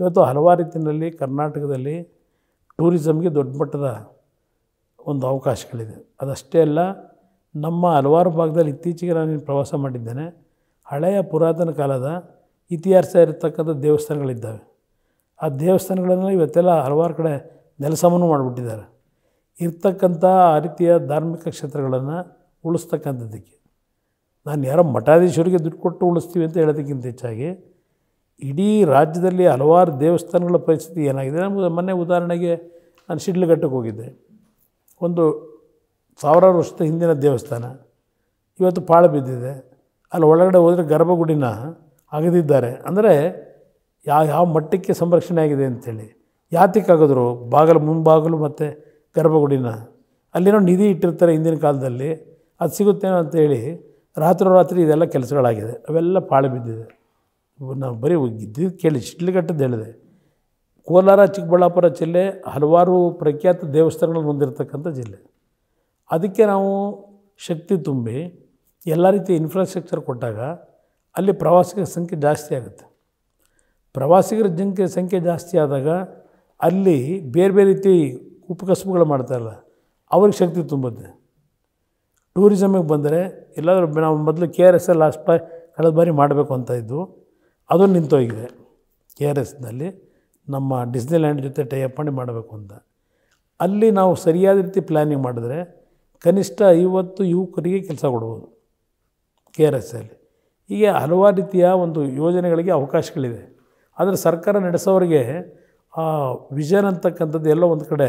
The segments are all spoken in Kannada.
ಇವತ್ತು ಹಲವಾರು ರೀತಿಯಲ್ಲಿ ಕರ್ನಾಟಕದಲ್ಲಿ ಟೂರಿಸಮ್ಗೆ ದೊಡ್ಡ ಮಟ್ಟದ ಒಂದು ಅವಕಾಶಗಳಿದೆ ಅದಷ್ಟೇ ಅಲ್ಲ ನಮ್ಮ ಹಲವಾರು ಭಾಗದಲ್ಲಿ ಇತ್ತೀಚೆಗೆ ನಾನು ಪ್ರವಾಸ ಮಾಡಿದ್ದೇನೆ ಹಳೆಯ ಪುರಾತನ ಕಾಲದ ಇತಿಹಾಸ ಇರತಕ್ಕಂಥ ದೇವಸ್ಥಾನಗಳಿದ್ದಾವೆ ಆ ದೇವಸ್ಥಾನಗಳನ್ನು ಇವತ್ತೆಲ್ಲ ಹಲವಾರು ಕಡೆ ನೆಲಸವನ್ನು ಮಾಡಿಬಿಟ್ಟಿದ್ದಾರೆ ಇರ್ತಕ್ಕಂಥ ಆ ರೀತಿಯ ಧಾರ್ಮಿಕ ಕ್ಷೇತ್ರಗಳನ್ನು ಉಳಿಸ್ತಕ್ಕಂಥದ್ದಕ್ಕೆ ನಾನು ಯಾರೋ ಮಠಾಧೀಶರಿಗೆ ದುಡ್ಡು ಕೊಟ್ಟು ಉಳಿಸ್ತೀವಿ ಅಂತ ಹೇಳೋದಕ್ಕಿಂತ ಹೆಚ್ಚಾಗಿ ಇಡೀ ರಾಜ್ಯದಲ್ಲಿ ಹಲವಾರು ದೇವಸ್ಥಾನಗಳ ಪರಿಸ್ಥಿತಿ ಏನಾಗಿದೆ ನಮಗೆ ಮೊನ್ನೆ ಉದಾಹರಣೆಗೆ ನಾನು ಶಿಡ್ಲಘಟ್ಟಕ್ಕೆ ಹೋಗಿದ್ದೆ ಒಂದು ಸಾವಿರಾರು ವರ್ಷದ ಹಿಂದಿನ ದೇವಸ್ಥಾನ ಇವತ್ತು ಪಾಳ ಬಿದ್ದಿದೆ ಅಲ್ಲಿ ಒಳಗಡೆ ಹೋದರೆ ಗರ್ಭಗುಡಿನ ಅಗದಿದ್ದಾರೆ ಅಂದರೆ ಯಾವ ಯಾವ ಮಟ್ಟಕ್ಕೆ ಸಂರಕ್ಷಣೆ ಆಗಿದೆ ಅಂಥೇಳಿ ಯಾತಿಕ್ಕಾಗಿದ್ರು ಬಾಗಿಲು ಮುಂಬಾಗಲು ಮತ್ತು ಗರ್ಭಗುಡಿನ ಅಲ್ಲಿನೋ ನಿಧಿ ಇಟ್ಟಿರ್ತಾರೆ ಹಿಂದಿನ ಕಾಲದಲ್ಲಿ ಅದು ಸಿಗುತ್ತೇನೋ ಅಂತೇಳಿ ರಾತ್ರೋರಾತ್ರಿ ಇದೆಲ್ಲ ಕೆಲಸಗಳಾಗಿದೆ ಅವೆಲ್ಲ ಪಾಳು ಬಿದ್ದಿದೆ ನಾವು ಬರೀ ಇದ್ದಿದ್ದು ಕೇಳಿ ಶಿಡ್ಲಘಟ್ಟದ್ದು ಹೇಳಿದೆ ಕೋಲಾರ ಚಿಕ್ಕಬಳ್ಳಾಪುರ ಜಿಲ್ಲೆ ಹಲವಾರು ಪ್ರಖ್ಯಾತ ದೇವಸ್ಥಾನಗಳನ್ನು ಹೊಂದಿರತಕ್ಕಂಥ ಜಿಲ್ಲೆ ಅದಕ್ಕೆ ನಾವು ಶಕ್ತಿ ತುಂಬಿ ಎಲ್ಲ ರೀತಿಯ ಇನ್ಫ್ರಾಸ್ಟ್ರಕ್ಚರ್ ಕೊಟ್ಟಾಗ ಅಲ್ಲಿ ಪ್ರವಾಸಿಗರ ಸಂಖ್ಯೆ ಜಾಸ್ತಿ ಆಗುತ್ತೆ ಪ್ರವಾಸಿಗರ ಸಂಖ್ಯೆ ಸಂಖ್ಯೆ ಜಾಸ್ತಿ ಆದಾಗ ಅಲ್ಲಿ ಬೇರೆ ಬೇರೆ ರೀತಿ ಉಪಕಸ್ಬುಗಳು ಮಾಡ್ತಾರಲ್ಲ ಅವ್ರಿಗೆ ಶಕ್ತಿ ತುಂಬುತ್ತೆ ಟೂರಿಸಮಿಗೆ ಬಂದರೆ ಎಲ್ಲಾದರೂ ನಾವು ಮೊದಲು ಕೆ ಆರ್ ಎಸ್ ಎಲ್ ಲಾಸ್ಟ್ ಕಳೆದ ಬಾರಿ ಮಾಡಬೇಕು ಅಂತ ಇದ್ದವು ಅದು ನಿಂತೋಗಿದೆ ಕೆ ಆರ್ ಎಸ್ನಲ್ಲಿ ನಮ್ಮ ಡಿಸ್ನಿಲ್ಯಾಂಡ್ ಜೊತೆ ಟೈ ಮಾಡಿ ಮಾಡಬೇಕು ಅಂತ ಅಲ್ಲಿ ನಾವು ಸರಿಯಾದ ರೀತಿ ಪ್ಲ್ಯಾನಿಂಗ್ ಮಾಡಿದ್ರೆ ಕನಿಷ್ಠ ಐವತ್ತು ಯುವಕರಿಗೆ ಕೆಲಸ ಕೊಡ್ಬೋದು ಕೆ ಆರ್ ಎಸ್ ಅಲ್ಲಿ ಹೀಗೆ ಹಲವಾರು ರೀತಿಯ ಒಂದು ಯೋಜನೆಗಳಿಗೆ ಅವಕಾಶಗಳಿದೆ ಆದರೆ ಸರ್ಕಾರ ನಡೆಸೋರಿಗೆ ಆ ವಿಷನ್ ಅಂತಕ್ಕಂಥದ್ದು ಎಲ್ಲೋ ಒಂದು ಕಡೆ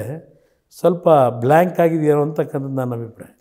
ಸ್ವಲ್ಪ ಬ್ಲ್ಯಾಂಕ್ ಆಗಿದೆಯೋ ಅಂತಕ್ಕಂಥದ್ದು ನನ್ನ ಅಭಿಪ್ರಾಯ